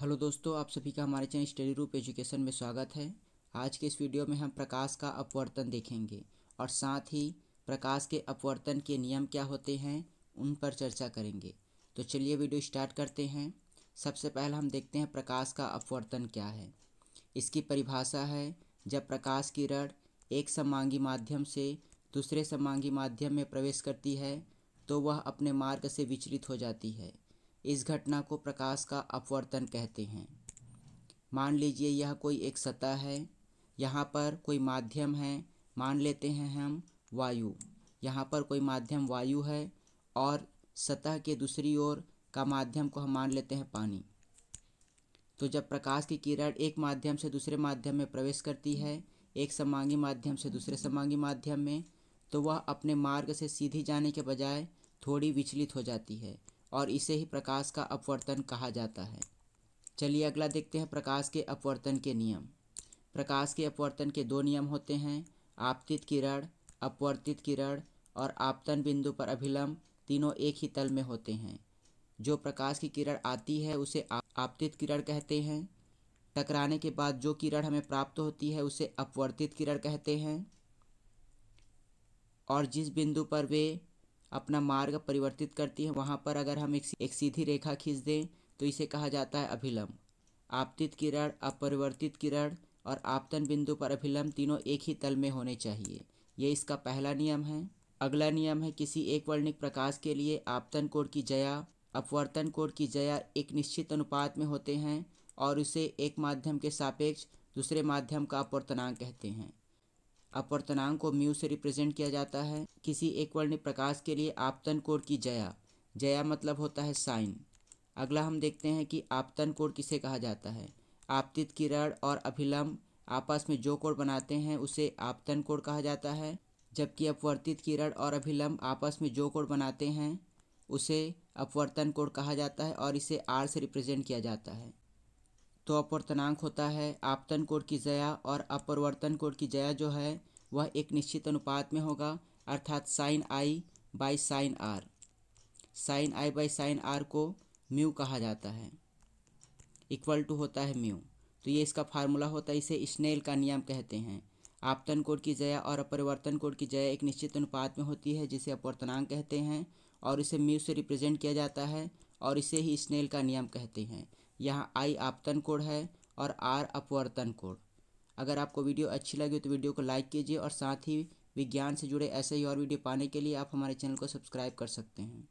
hello दोस्तों आप सभी का हमारे चैनल स्टडी रूप एजुकेशन में स्वागत है आज के इस वीडियो में हम प्रकाश का अपवर्तन देखेंगे और साथ ही प्रकाश के अपवर्तन के नियम क्या होते हैं उन पर चर्चा करेंगे तो चलिए वीडियो स्टार्ट करते हैं सबसे पहले हम देखते हैं प्रकाश का अपवर्तन क्या है इसकी परिभाषा है जब प्रकाश किरण एक समांगी माध्यम से दूसरे समांगी माध्यम में प्रवेश करती है तो वह अपने मार्ग से विचलित हो जाती है इस घटना को प्रकाश का अपवर्तन कहते हैं मान लीजिए यह कोई एक सतह है यहाँ पर कोई माध्यम है मान लेते हैं हम वायु यहाँ पर कोई माध्यम वायु है और सतह के दूसरी ओर का माध्यम को हम मान लेते हैं पानी तो जब प्रकाश की किरण एक माध्यम से दूसरे माध्यम में प्रवेश करती है एक समांगी माध्यम से दूसरे समांगी माध्यम में तो वह अपने मार्ग से सीधी जाने के बजाय थोड़ी विचलित हो जाती है और इसे ही प्रकाश का अपवर्तन कहा जाता है चलिए अगला देखते हैं प्रकाश के अपवर्तन के नियम प्रकाश के अपवर्तन के दो नियम होते हैं आपतित किरण अपवर्तित किरण और आपतन बिंदु पर अभिलंब तीनों एक ही तल में होते हैं जो प्रकाश की किरण आती है उसे आपतित किरण कहते हैं टकराने के बाद जो किरण हमें प्राप्त होती है उसे अपवर्तित किरण कहते हैं और जिस बिंदु पर वे अपना मार्ग परिवर्तित करती है वहाँ पर अगर हम एक, सीधी रेखा खींच दें तो इसे कहा जाता है अभिलम्ब आपतित किरण अपरिवर्तित किरण और आपतन बिंदु पर अभिलंब तीनों एक ही तल में होने चाहिए ये इसका पहला नियम है अगला नियम है किसी एक वर्णिक प्रकाश के लिए आपतन कोण की जया अपवर्तन कोण की जया एक निश्चित अनुपात में होते हैं और उसे एक माध्यम के सापेक्ष दूसरे माध्यम का अपवर्तनांक कहते हैं अपवर्तनांक को म्यू से रिप्रेजेंट किया जाता है किसी एक वर्णी प्रकाश के लिए आपतन कोण की जया जया मतलब होता है साइन अगला हम देखते हैं कि आपतन कोण किसे कहा जाता है आपतित किरण और अभिलंब आपस में जो कोण बनाते हैं उसे आपतन कोण कहा जाता है जबकि अपवर्तित किरण और अभिलंब आपस में जो कोण बनाते हैं उसे अपवर्तन कोण कहा जाता है और इसे आर से रिप्रेजेंट किया जाता है तो अपवर्तनांक होता है आपतन कोण की जया और अपवर्तन कोण की जया जो है वह एक निश्चित अनुपात में होगा अर्थात sine I by sine R sine I by sine R को म्यू कहा जाता है इक्वल टू होता है म्यू तो ये इसका फार्मूला होता है इसे स्नेल का नियम कहते हैं आपतन कोड की जया और अपरिवर्तन कोड की जया एक निश्चित अनुपात में होती है जिसे अपवर्तनांक कहते हैं और इसे म्यू से रिप्रेजेंट किया जाता है और इसे ही स्नेल का नियम कहते हैं यहाँ आई आपतन कोड है और आर अपवर्तन कोड अगर आपको वीडियो अच्छी लगी तो वीडियो को लाइक कीजिए और साथ ही विज्ञान से जुड़े ऐसे ही और वीडियो पाने के लिए आप हमारे चैनल को सब्सक्राइब कर सकते हैं